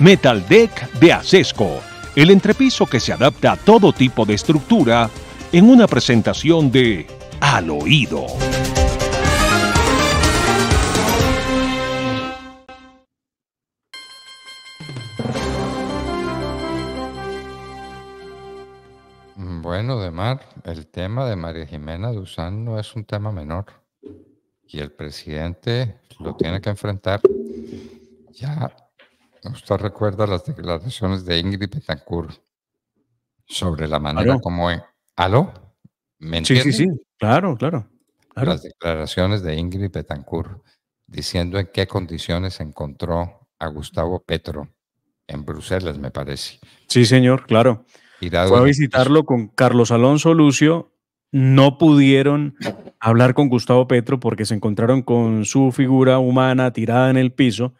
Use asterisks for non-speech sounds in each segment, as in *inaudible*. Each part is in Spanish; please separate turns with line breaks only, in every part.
Metal Deck de Acesco, el entrepiso que se adapta a todo tipo de estructura en una presentación de
Al Oído. Bueno, de mar, el tema de María Jimena Duzán no es un tema menor y el presidente lo tiene que enfrentar. Ya usted recuerda las declaraciones de Ingrid Betancourt sobre la manera como... ¿Aló? ¿Me Sí, sí, sí, claro, claro, Las declaraciones de Ingrid Betancourt diciendo en qué condiciones encontró a Gustavo Petro en Bruselas, me parece. Sí, señor, claro. Fue a visitarlo con Carlos Alonso Lucio.
No pudieron hablar con Gustavo Petro porque se encontraron con su figura humana tirada en el piso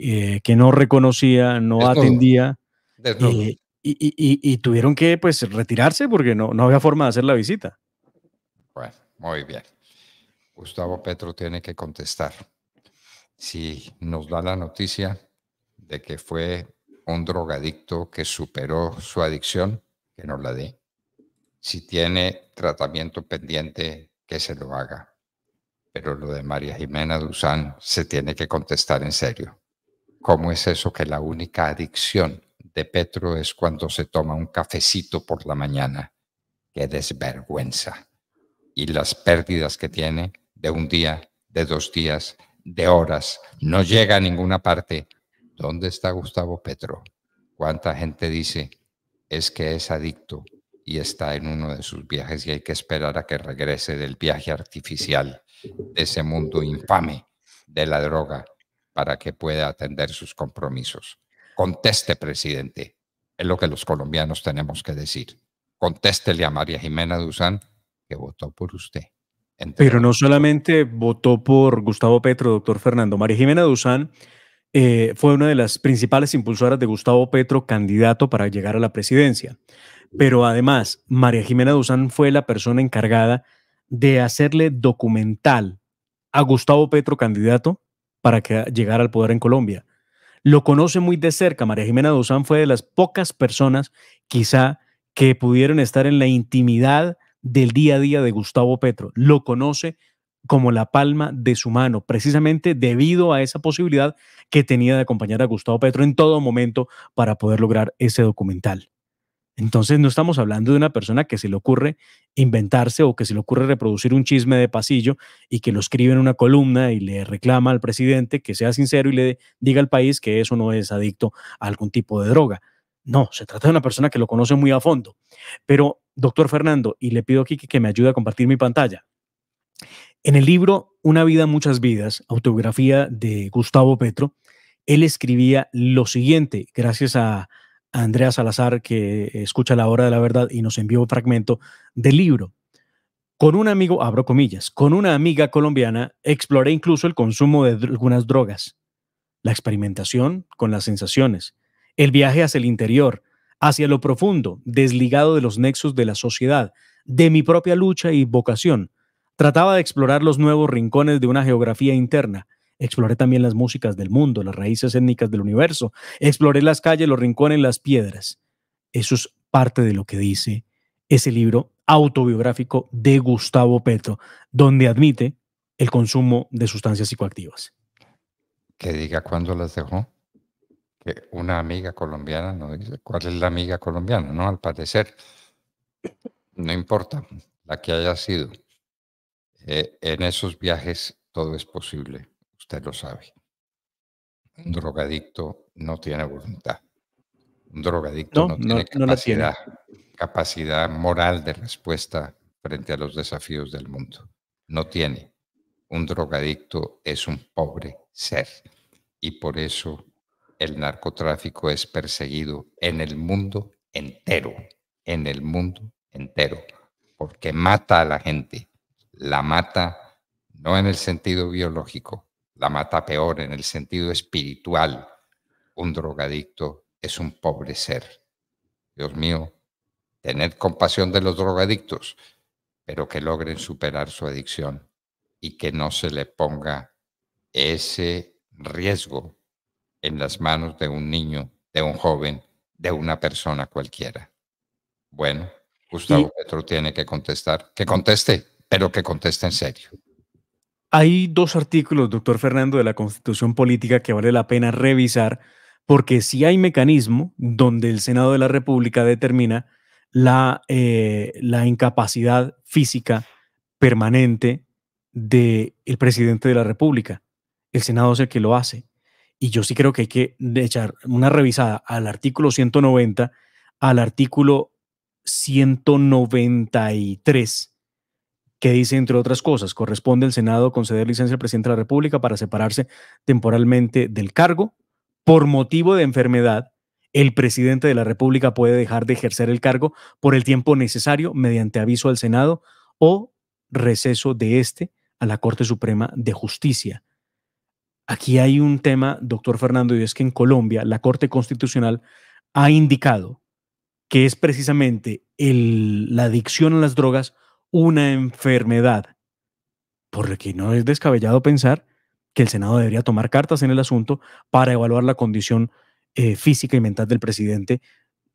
eh, que no reconocía, no atendía. Eh, y, tuvieron que pues retirarse porque no, no había forma de hacer la visita.
Bueno, muy bien. Gustavo Petro tiene que contestar. Si nos da la noticia de que fue un drogadicto que superó su adicción, que nos la dé. Si tiene tratamiento pendiente, que se lo haga. Pero lo de María Jimena Duzán se tiene que contestar en serio. ¿Cómo es eso que la única adicción de Petro es cuando se toma un cafecito por la mañana? ¡Qué desvergüenza! Y las pérdidas que tiene de un día, de dos días, de horas, no llega a ninguna parte. ¿Dónde está Gustavo Petro? ¿Cuánta gente dice es que es adicto y está en uno de sus viajes y hay que esperar a que regrese del viaje artificial, de ese mundo infame de la droga? para que pueda atender sus compromisos. Conteste, presidente. Es lo que los colombianos tenemos que decir. Contéstele a María Jimena Duzán que votó por usted.
Pero no solamente votó por Gustavo Petro, doctor Fernando. María Jimena Duzán eh, fue una de las principales impulsoras de Gustavo Petro, candidato para llegar a la presidencia. Pero además, María Jimena Duzán fue la persona encargada de hacerle documental a Gustavo Petro, candidato, para que, llegar al poder en Colombia. Lo conoce muy de cerca. María Jimena Duzán fue de las pocas personas, quizá, que pudieron estar en la intimidad del día a día de Gustavo Petro. Lo conoce como la palma de su mano, precisamente debido a esa posibilidad que tenía de acompañar a Gustavo Petro en todo momento para poder lograr ese documental. Entonces no estamos hablando de una persona que se le ocurre inventarse o que se le ocurre reproducir un chisme de pasillo y que lo escribe en una columna y le reclama al presidente que sea sincero y le diga al país que eso no es adicto a algún tipo de droga. No, se trata de una persona que lo conoce muy a fondo. Pero, doctor Fernando, y le pido aquí que me ayude a compartir mi pantalla. En el libro Una vida, muchas vidas, autobiografía de Gustavo Petro, él escribía lo siguiente, gracias a, Andrea Salazar, que escucha La Hora de la Verdad y nos envió un fragmento del libro. Con un amigo, abro comillas, con una amiga colombiana exploré incluso el consumo de algunas drogas, la experimentación con las sensaciones, el viaje hacia el interior, hacia lo profundo, desligado de los nexos de la sociedad, de mi propia lucha y vocación. Trataba de explorar los nuevos rincones de una geografía interna, Exploré también las músicas del mundo, las raíces étnicas del universo. Exploré las calles, los rincones, las piedras. Eso es parte de lo que dice ese libro autobiográfico de Gustavo Petro, donde admite el consumo de sustancias psicoactivas.
Que diga cuándo las dejó. Que una amiga colombiana no dice cuál es la amiga colombiana, ¿no? Al parecer, no importa la que haya sido. Eh, en esos viajes todo es posible usted lo sabe. Un drogadicto no tiene voluntad. Un drogadicto no, tiene. capacidad moral de respuesta frente a los desafíos del mundo. No tiene. Un drogadicto es un pobre ser y por eso el narcotráfico es perseguido en el mundo entero, en el mundo entero, porque mata a la gente, la mata no en el sentido biológico, la mata peor en el sentido espiritual. Un drogadicto es un pobre ser. Dios mío, tener compasión de los drogadictos, pero que logren superar su adicción y que no se le ponga ese riesgo en las manos de un niño, de un joven, de una persona cualquiera. Bueno, Gustavo Petro tiene que contestar, que conteste, pero que conteste en serio.
Hay dos artículos, doctor Fernando, de la Constitución Política que vale la pena revisar porque sí hay mecanismo donde el Senado de la República determina eh, la, incapacidad física permanente del presidente de la República. El Senado es el que lo hace. Y yo sí creo que hay que echar una revisada al artículo 190, al artículo 193 que dice, entre otras cosas, corresponde al Senado conceder licencia al presidente de la República para separarse temporalmente del cargo. Por motivo de enfermedad, el presidente de la República puede dejar de ejercer el cargo por el tiempo necesario mediante aviso al Senado o receso de este a la Corte Suprema de Justicia. Aquí hay un tema, doctor Fernando, y es que en Colombia la Corte Constitucional ha indicado que es precisamente la adicción a las drogas una enfermedad. Por lo que no es descabellado pensar que el Senado debería tomar cartas en el asunto para evaluar la condición eh, física y mental del presidente,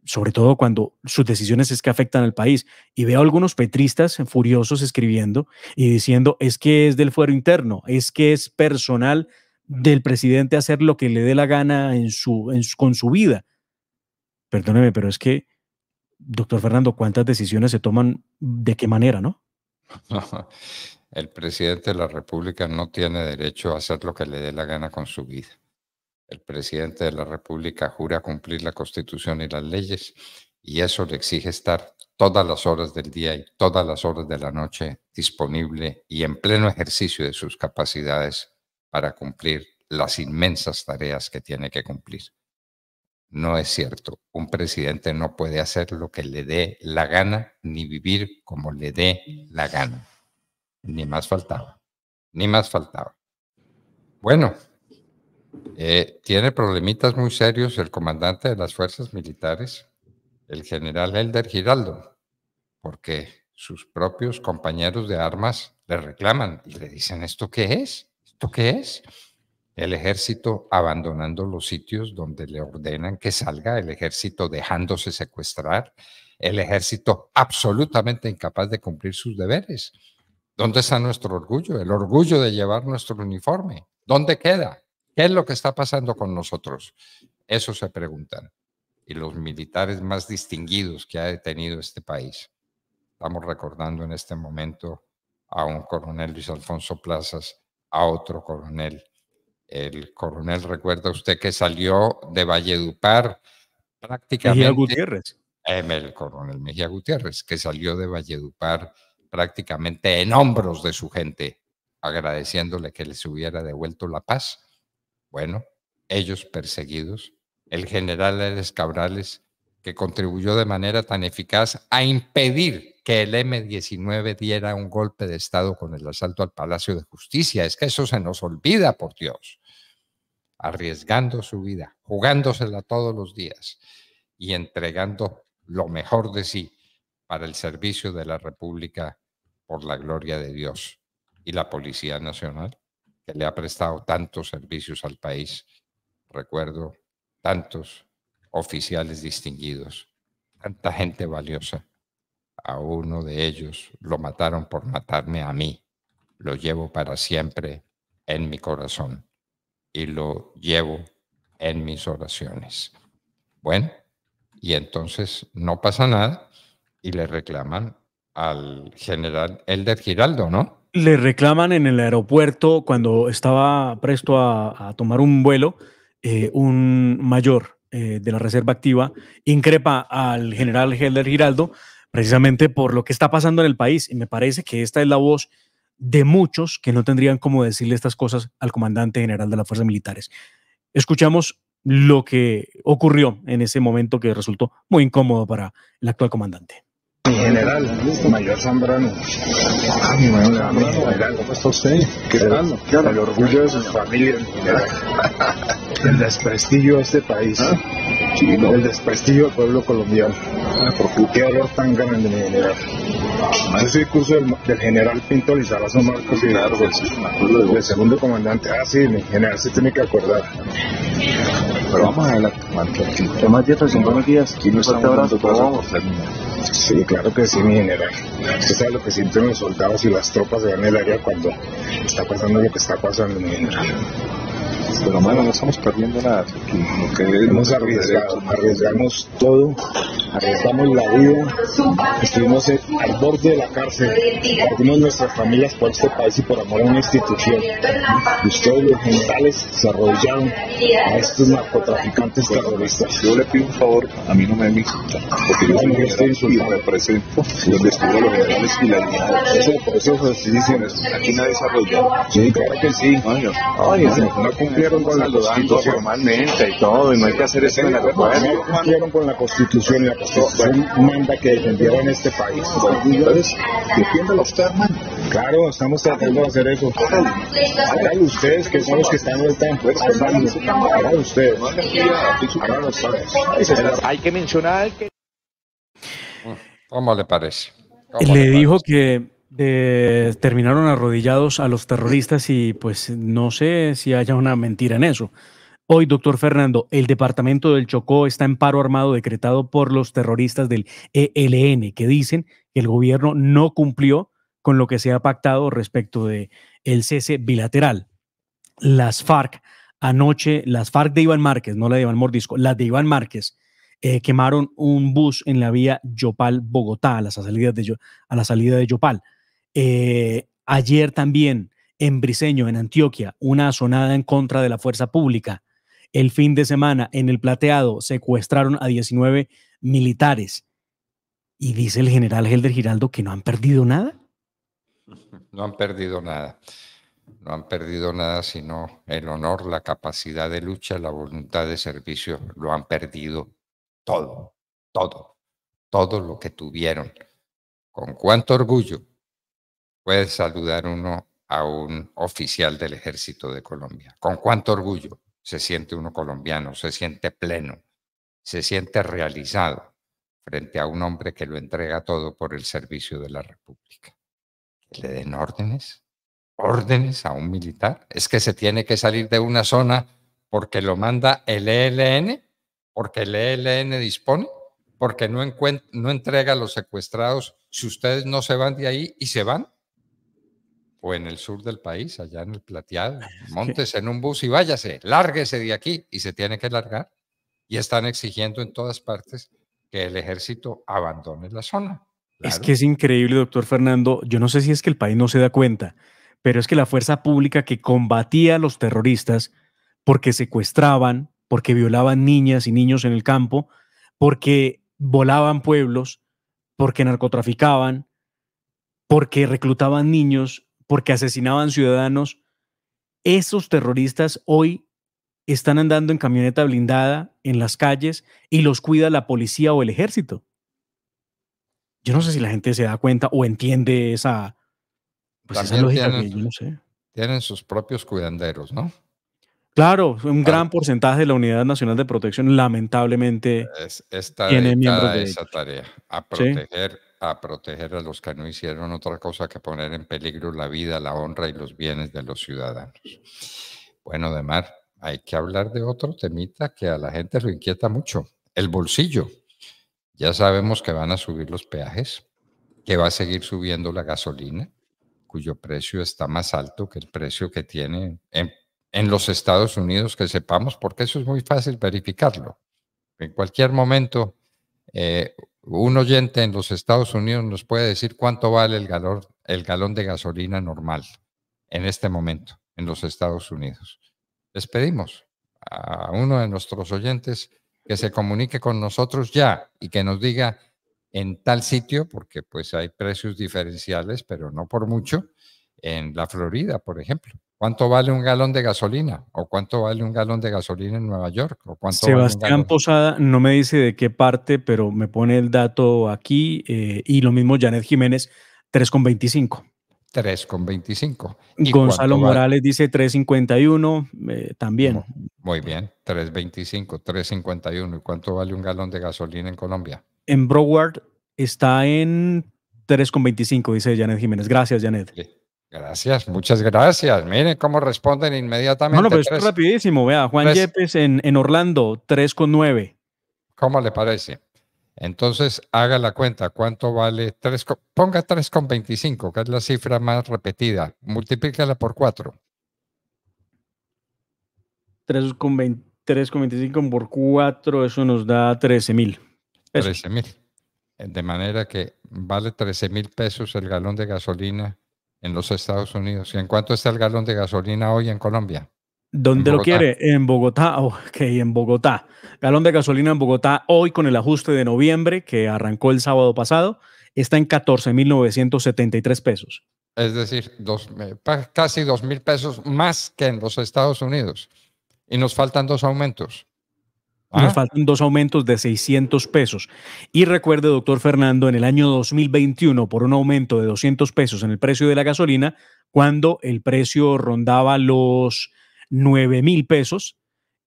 sobre todo cuando sus decisiones es que afectan al país. Y veo a algunos petristas furiosos escribiendo y diciendo, es que es del fuero interno, es que es personal del presidente hacer lo que le dé la gana en con su vida. Perdóneme, pero es que doctor Fernando, ¿cuántas decisiones se toman de qué manera, no?
*laughs* El presidente de la República no tiene derecho a hacer lo que le dé la gana con su vida. El presidente de la República jura cumplir la Constitución y las leyes y eso le exige estar todas las horas del día y todas las horas de la noche disponible y en pleno ejercicio de sus capacidades para cumplir las inmensas tareas que tiene que cumplir. No es cierto. Un presidente no puede hacer lo que le dé la gana ni vivir como le dé la gana. Ni más faltaba. Ni más faltaba. Bueno, eh, tiene problemitas muy serios el comandante de las fuerzas militares, el general Elder Giraldo, porque sus propios compañeros de armas le reclaman y le dicen, ¿esto qué es? ¿Esto qué es? el ejército abandonando los sitios donde le ordenan que salga, el ejército dejándose secuestrar, el ejército absolutamente incapaz de cumplir sus deberes. ¿Dónde está nuestro orgullo? El orgullo de llevar nuestro uniforme. ¿Dónde queda? ¿Qué es lo que está pasando con nosotros? Eso se preguntan. Y los militares más distinguidos que ha detenido este país. Estamos recordando en este momento a un coronel Luis Alfonso Plazas, a otro coronel el coronel, recuerda usted que salió de Valledupar
prácticamente.
Em, el coronel Gutiérrez, que salió de Valledupar prácticamente en hombros de su gente, agradeciéndole que les hubiera devuelto la paz. Bueno, ellos perseguidos, el general Eres Cabrales que contribuyó de manera tan eficaz a impedir que el M-19 diera un golpe de Estado con el asalto al Palacio de Justicia. Es que eso se nos olvida, por Dios. Arriesgando su vida, jugándosela todos los días y entregando lo mejor de sí para el servicio de la República por la gloria de Dios y la Policía Nacional, que le ha prestado tantos servicios al país. Recuerdo tantos oficiales distinguidos, tanta gente valiosa. A uno de ellos lo mataron por matarme a mí. Lo llevo para siempre en mi corazón y lo llevo en mis oraciones. Bueno, y entonces no pasa nada y le reclaman al general Elder Giraldo, ¿no?
Le reclaman en el aeropuerto cuando estaba presto a, tomar un vuelo eh, un mayor eh, de la Reserva Activa increpa al general Heller Giraldo precisamente por lo que está pasando en el país. Y me parece que esta es la voz de muchos que no tendrían como decirle estas cosas al comandante general de las fuerzas militares. Escuchamos lo que ocurrió en ese momento que resultó muy incómodo para el actual comandante.
Mi general, Mayor Zambrano. Ah, mi mayor Zambrano. ¿Cómo está usted? ¿Qué tal? El orgullo de su familia, general. *laughs* El desprestigio de este país. ¿Ah? El desprestigio del pueblo colombiano. Ah, qué dolor tan grande, mi general. Ah, Ese discurso del, del, general Pinto Lizarazo Marcos y pues, el, segundo comandante. Ah, sí, mi general se tiene que acordar. Pero vamos adelante, más Tomás Jefferson, buenos días. ¿Quién nos está hablando? Sí, claro que sí, mi general. Usted sabe lo que sienten los soldados y las tropas de en el área cuando está pasando lo que está pasando, mi general. Pero, bueno, no estamos perdiendo nada. Hemos arriesgado, arriesgamos todo arriesgamos
la vida, estuvimos al borde de la cárcel, perdimos nuestras familias
por este país y por amor a una institución. ustedes, los mentales se arrodillaron a estos narcotraficantes terroristas. Yo le pido un favor, a mí no me mixta, porque yo soy no, general este y represento donde estuvo los mentales y la línea. Eso, por eso se aquí nadie se arrodilló. Sí, claro que sí. no cumplieron con la constitución formalmente y todo, y no hay que hacer eso en No cumplieron con la constitución y la So, un manda que en este país. Entonces, defiéndalo los hermano. Claro, estamos tratando de hacer eso.
Háganlo ustedes, que son los que están en en tiempo. Háganlo ustedes.
ustedes. Hay que mencionar que. ¿Cómo le parece?
le, dijo que de, terminaron arrodillados a los terroristas y pues no sé si haya una mentira en eso. Hoy, doctor Fernando, el departamento del Chocó está en paro armado decretado por los terroristas del ELN, que dicen que el gobierno no cumplió con lo que se ha pactado respecto de el cese bilateral. Las FARC anoche, las FARC de Iván Márquez, no la de Iván Mordisco, las de Iván Márquez, eh, quemaron un bus en la vía Yopal-Bogotá, a, de, a la salida de Yopal. Eh, ayer también en Briseño, en Antioquia, una sonada en contra de la fuerza pública. El fin de semana en el plateado secuestraron a 19 militares. Y dice el general Helder Giraldo que no han perdido nada.
No han perdido nada. No han perdido nada sino el honor, la capacidad de lucha, la voluntad de servicio. Lo han perdido todo, todo, todo lo que tuvieron. Con cuánto orgullo puede saludar uno a un oficial del ejército de Colombia. Con cuánto orgullo se siente uno colombiano, se siente pleno, se siente realizado frente a un hombre que lo entrega todo por el servicio de la República. le den órdenes, órdenes a un militar. Es que se tiene que salir de una zona porque lo manda el ELN, porque el ELN dispone, porque no, no entrega a los secuestrados si ustedes no se van de ahí y se van o en el sur del país, allá en el Plateado, ah, montes en un bus y váyase, lárguese de aquí y se tiene que largar. Y están exigiendo en todas partes que el ejército abandone la zona.
Es que es increíble, doctor Fernando. Yo no sé si es que el país no se da cuenta, pero es que la fuerza pública que combatía a los terroristas porque secuestraban, porque violaban niñas y niños en el campo, porque volaban pueblos, porque narcotraficaban, porque reclutaban niños, porque asesinaban ciudadanos, esos terroristas hoy están andando en camioneta blindada en las calles y los cuida la policía o el ejército. Yo no sé si la gente se da cuenta o entiende esa, pues lógica
tienen, Tienen sus propios cuidanderos, ¿no?
Claro, un gran porcentaje de la Unidad Nacional de Protección lamentablemente tiene miembros de esa tarea, a proteger
a proteger a los que no hicieron otra cosa que poner en peligro la vida, la honra y los bienes de los ciudadanos. Bueno, de mar, hay que hablar de otro temita que a la gente lo inquieta mucho, el bolsillo. Ya sabemos que van a subir los peajes, que va a seguir subiendo la gasolina, cuyo precio está más alto que el precio que tiene en, los Estados Unidos, que sepamos, porque eso es muy fácil verificarlo. En cualquier momento, eh, un oyente en los Estados Unidos nos puede decir cuánto vale el galón, el galón de gasolina normal en este momento en los Estados Unidos. Les pedimos a uno de nuestros oyentes que se comunique con nosotros ya y que nos diga en tal sitio, porque pues hay precios diferenciales, pero no por mucho, en la Florida, por ejemplo, ¿Cuánto vale un galón de gasolina? ¿O cuánto vale un galón de gasolina en Nueva York? Sebastián
Posada no me dice de qué parte, pero me pone el dato aquí eh, y lo mismo Janet Jiménez, 3,25.
3,25. Gonzalo Morales
dice 3,51 eh, también.
Muy bien, 3,25, 3,51. ¿Y cuánto vale un galón de gasolina en Colombia?
En Broward está en 3,25, dice Janet Jiménez. Gracias, Janet.
Gracias, muchas gracias. Miren cómo responden inmediatamente. No, pero es rapidísimo. Vea, Juan Yepes en, en Orlando, 3,9. ¿Cómo le parece? Entonces, haga la cuenta, ¿cuánto vale? 3, ponga 3,25, que es la cifra más repetida. Multiplícala por 4.
3,25 por 4, eso nos da 13 mil. 13
mil. De manera que vale 13 mil pesos el galón de gasolina en los Estados Unidos. ¿Y en cuánto está el galón de gasolina hoy en Colombia? ¿Dónde lo quiere?
En Bogotá. Oh, ok, en Bogotá. Galón de gasolina en Bogotá hoy con el ajuste de noviembre que arrancó el sábado pasado está en 14.973 pesos.
Es decir, dos, casi 2.000 pesos más que en los Estados Unidos. Y nos faltan dos aumentos.
Ah. Nos faltan dos aumentos de 600 pesos. Y recuerde, doctor Fernando, en el año 2021, por un aumento de 200 pesos en el precio de la gasolina, cuando el precio rondaba los 9 mil pesos,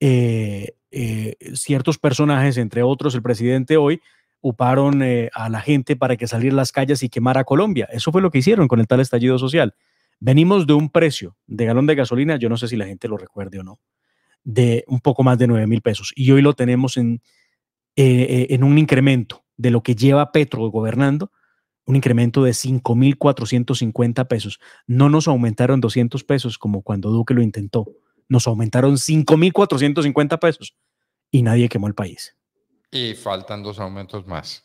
eh, eh, ciertos personajes, entre otros el presidente hoy, uparon eh, a la gente para que saliera las calles y quemara a Colombia. Eso fue lo que hicieron con el tal estallido social. Venimos de un precio de galón de gasolina, yo no sé si la gente lo recuerde o no, de un poco más de 9 mil pesos. Y hoy lo tenemos en, eh, eh, en un incremento de lo que lleva Petro gobernando, un incremento de mil 5.450 pesos. No nos aumentaron 200 pesos como cuando Duque lo intentó. Nos aumentaron mil 5.450 pesos y nadie quemó el país.
Y faltan dos aumentos más.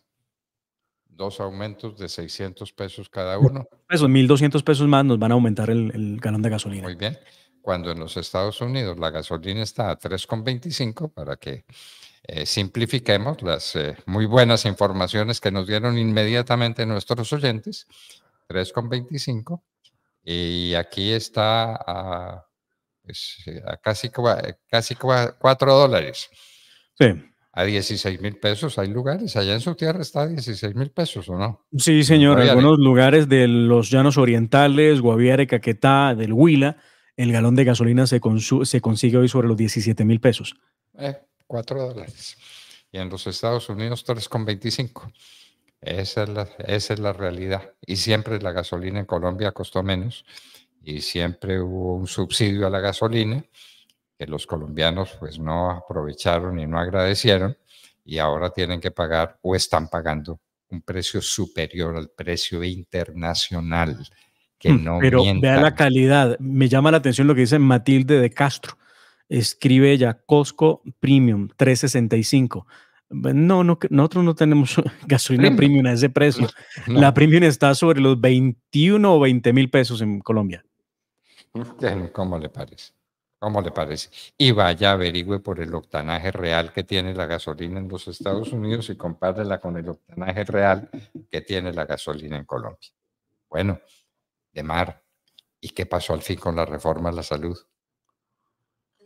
Dos aumentos de 600 pesos cada uno.
Esos 1.200
pesos más nos van a aumentar
el, el galón de
gasolina. Muy bien cuando en los Estados Unidos la gasolina está a 3,25 para que eh, simplifiquemos las eh, muy buenas informaciones que nos dieron inmediatamente nuestros oyentes, 3,25, y aquí está a, pues, casi, casi 4 dólares. Sí a 16 mil pesos. Hay lugares, allá en su tierra está a 16 mil pesos, ¿o no?
Sí, señor, algunos lugares de los llanos orientales, Guaviare, Caquetá, del Huila, el galón de gasolina se, consigue hoy sobre los 17 mil pesos.
Eh, cuatro 4 dólares. Y en los Estados Unidos 3,25. Esa es, la, esa es la realidad. Y siempre la gasolina en Colombia costó menos y siempre hubo un subsidio a la gasolina que los colombianos pues no aprovecharon y no agradecieron y ahora tienen que pagar o están pagando un precio superior al precio internacional. Mm, pero vea la
calidad. Me llama la atención lo que dice Matilde de Castro. Escribe ella Costco Premium 365. No, no, nosotros no tenemos *laughs* gasolina premium, a ese precio. La premium está sobre los 21 o 20 mil pesos en Colombia.
¿Cómo le parece? ¿Cómo le parece? Y vaya, averigüe por el octanaje real que tiene la gasolina en los Estados Unidos y compárela con el octanaje real que tiene la gasolina en Colombia. Bueno, de mar. ¿Y qué pasó al fin con la reforma a la salud?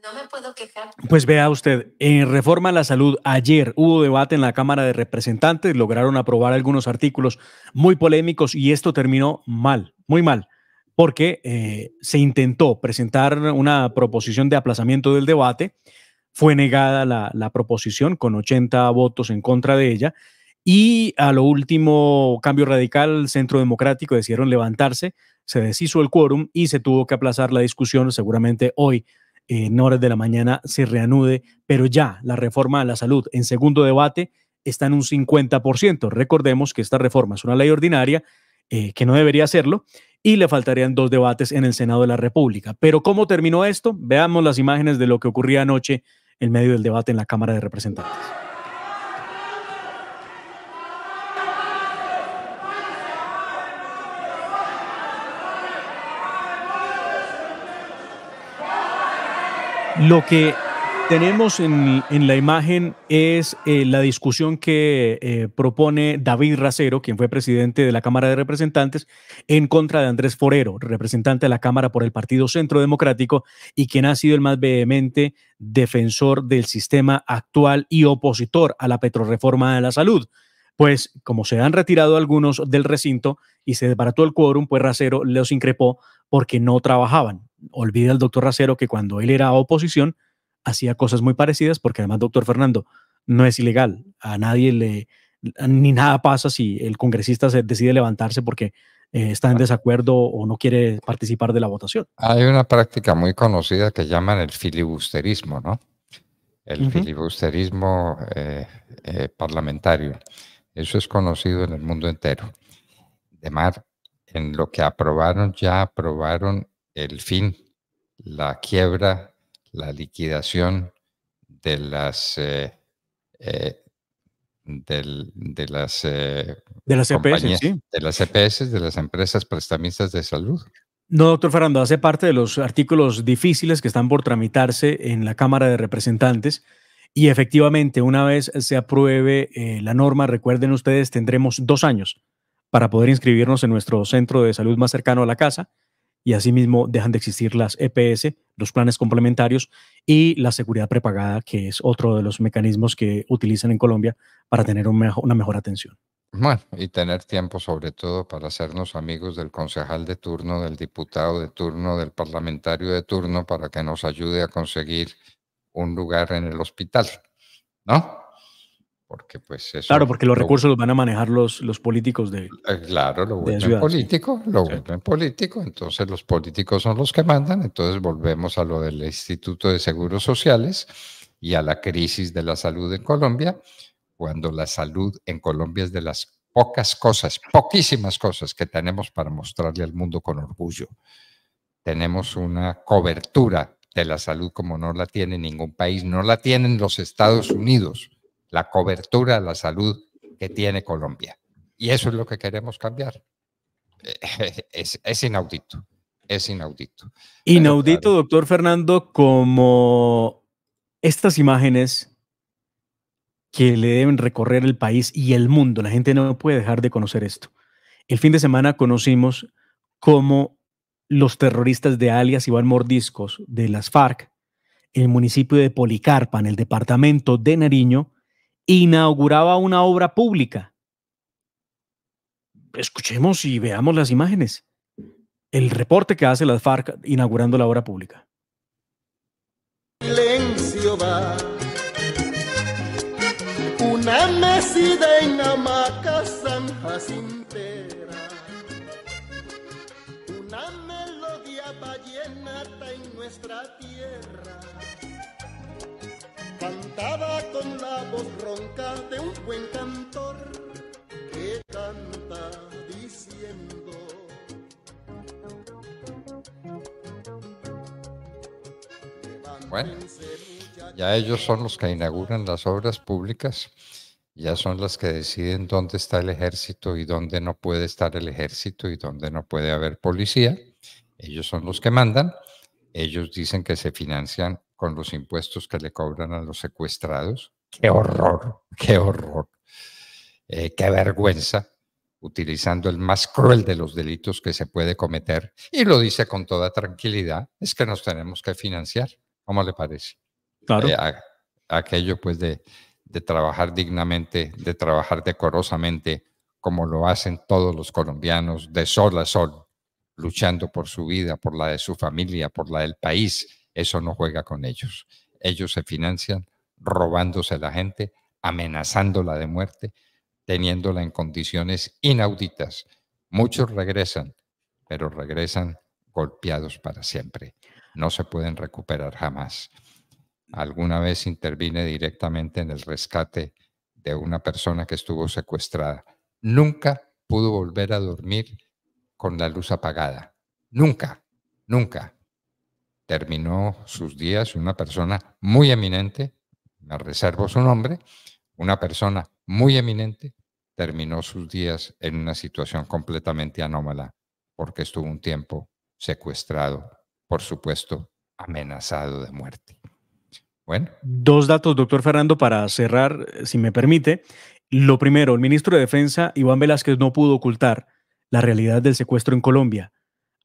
No me puedo quejar. Pues vea usted, en Reforma a la Salud ayer hubo debate en la Cámara de Representantes, lograron aprobar algunos artículos muy polémicos y esto terminó mal, muy mal, porque eh, se intentó presentar una proposición de aplazamiento del debate, fue negada la, la proposición con 80 votos en contra de ella y a lo último, Cambio Radical, Centro Democrático decidieron levantarse se deshizo el quórum y se tuvo que aplazar la discusión. Seguramente hoy, en horas de la mañana, se reanude, pero ya la reforma a la salud en segundo debate está en un 50%. Recordemos que esta reforma es una ley ordinaria, eh, que no debería hacerlo, y le faltarían dos debates en el Senado de la República. Pero ¿cómo terminó esto? Veamos las imágenes de lo que ocurría anoche en medio del debate en la Cámara de Representantes. Lo que tenemos en, la imagen es eh, la discusión que eh, propone David Racero, quien fue presidente de la Cámara de Representantes, en contra de Andrés Forero, representante de la Cámara por el Partido Centro Democrático y quien ha sido el más vehemente defensor del sistema actual y opositor a la Petroreforma de la salud. Pues como se han retirado algunos del recinto y se desbarató el quórum, pues Racero los increpó porque no trabajaban. Olvida el doctor Racero que cuando él era oposición hacía cosas muy parecidas, porque además, doctor Fernando, no es ilegal. A nadie le, ni nada pasa si el congresista se decide levantarse porque eh, está en ah. desacuerdo o no quiere participar de la votación.
Hay una práctica muy conocida que llaman el filibusterismo, ¿no? El filibusterismo eh, eh, parlamentario. Eso es conocido en el mundo entero. De mar, en lo que aprobaron, ya aprobaron el fin, la quiebra, la liquidación de las eh, eh, de las eh, de las EPS, de las EPS, de las empresas prestamistas de salud.
No, doctor Fernando, hace parte de los artículos difíciles que están por tramitarse en la Cámara de Representantes y efectivamente una vez se apruebe la norma, recuerden ustedes, tendremos dos años para poder inscribirnos en nuestro centro de salud más cercano a la casa y asimismo dejan de existir las EPS, los planes complementarios y la seguridad prepagada, que es otro de los mecanismos que utilizan en Colombia para tener una mejor atención.
Bueno, y tener tiempo sobre todo para hacernos amigos del concejal de turno, del diputado de turno, del parlamentario de turno, para que nos ayude a conseguir un lugar en el hospital, ¿no? pues claro, porque los recursos los van a manejar los, los políticos de... Eh, claro, lo vuelven político, lo vuelven político, entonces los políticos son los que mandan, entonces volvemos a lo del Instituto de Seguros Sociales y a la crisis de la salud en Colombia, cuando la salud en Colombia es de las pocas cosas, poquísimas cosas que tenemos para mostrarle al mundo con orgullo. Tenemos una cobertura de la salud como no la tiene ningún país, no la tienen los Estados Unidos la cobertura la salud que tiene Colombia. Y eso es lo que queremos cambiar. *laughs* Es, inaudito, es inaudito.
Inaudito, doctor Fernando, como estas imágenes que le deben recorrer el país y el mundo. La gente no puede dejar de conocer esto. El fin de semana conocimos cómo los terroristas de alias Iván Mordiscos de las FARC, el municipio de Policarpa, en el departamento de Nariño, inauguraba una obra pública. Escuchemos y veamos las imágenes. El reporte que hace la FARC inaugurando la obra pública.
Silencio va. Una mesida en hamaca San Jacintera.
Una melodía
ballenata en nuestra tierra voz ronca de un buen cantor que canta diciendo. Bueno, ya ellos son los que inauguran las obras públicas, ya son las que deciden dónde está el ejército y dónde no puede estar el ejército y dónde no puede haber policía. Ellos son los que mandan, ellos dicen que se financian con los impuestos que le cobran a los secuestrados. ¡Qué horror! *laughs* ¡Qué horror! Eh, ¡Qué vergüenza! Utilizando el más cruel de los delitos que se puede cometer, y lo dice con toda tranquilidad, es que nos tenemos que financiar. ¿Cómo le parece? Claro. Eh, aquello pues de trabajar dignamente, de trabajar decorosamente, como lo hacen todos los colombianos, de sol a sol, luchando por su vida, por la de su familia, por la del país, eso no juega con ellos. Ellos se financian robándose a la gente, amenazándola de muerte, teniéndola en condiciones inauditas. Muchos regresan, pero regresan golpeados para siempre. No se pueden recuperar jamás. Alguna vez intervine directamente en el rescate de una persona que estuvo secuestrada. Nunca pudo volver a dormir con la luz apagada. Nunca, nunca terminó sus días una persona muy eminente, me reservo su nombre, una persona muy eminente terminó sus días en una situación completamente anómala, porque estuvo un tiempo secuestrado, por supuesto, amenazado de muerte. Bueno.
Dos datos, doctor Fernando, para cerrar, si me permite. Lo primero, el ministro de Defensa, Iván Velázquez, no pudo ocultar la realidad del secuestro en Colombia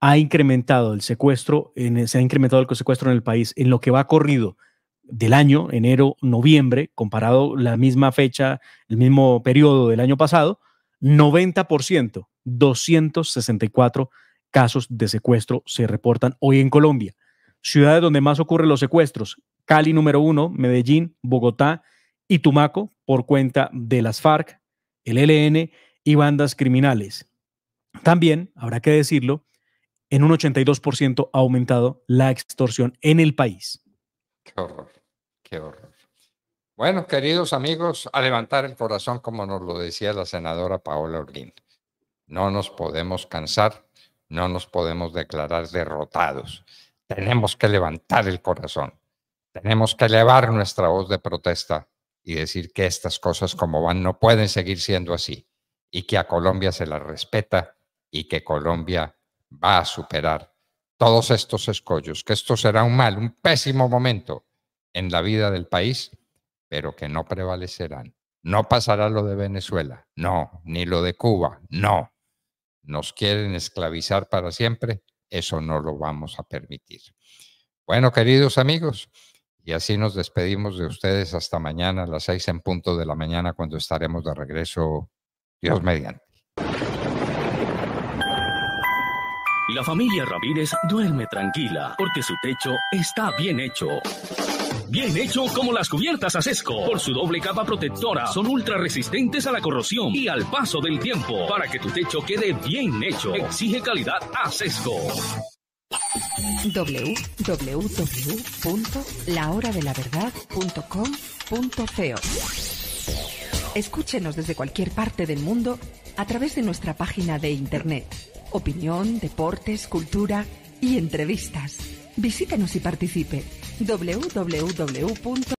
ha incrementado el secuestro, en, se ha incrementado el secuestro en el país en lo que va corrido del año, enero, noviembre, comparado la misma fecha, el mismo periodo del año pasado, 90%, 264 casos de secuestro se reportan hoy en Colombia. Ciudades donde más ocurren los secuestros, Cali número uno, Medellín, Bogotá y Tumaco por cuenta de las FARC, el e LN y bandas criminales. También, habrá que decirlo, en un 82% ha aumentado la extorsión en el país.
Qué horror, qué horror. Bueno, queridos amigos, a levantar el corazón, como nos lo decía la senadora Paola Orguín. No nos podemos cansar, no nos podemos declarar derrotados. Tenemos que levantar el corazón. Tenemos que elevar nuestra voz de protesta y decir que estas cosas como van no pueden seguir siendo así y que a Colombia se la respeta y que Colombia va a superar todos estos escollos, que esto será un mal, un pésimo momento en la vida del país, pero que no prevalecerán. No pasará lo de Venezuela, no, ni lo de Cuba, no. Nos quieren esclavizar para siempre, eso no lo vamos a permitir. Bueno, queridos amigos, y así nos despedimos de ustedes hasta mañana a las seis en punto de la mañana cuando estaremos de regreso, Dios mediante.
La familia Ramírez duerme tranquila porque su techo está bien hecho. Bien hecho como las cubiertas Asesco. Por su doble capa protectora son ultra resistentes a la corrosión y al paso del tiempo. Para que tu techo quede bien hecho, exige calidad Asesco. www.lahoradelaverdad.com.co Escúchenos desde cualquier parte del mundo a través de nuestra página de internet opinión, deportes, cultura y entrevistas. Visítenos y participe. www.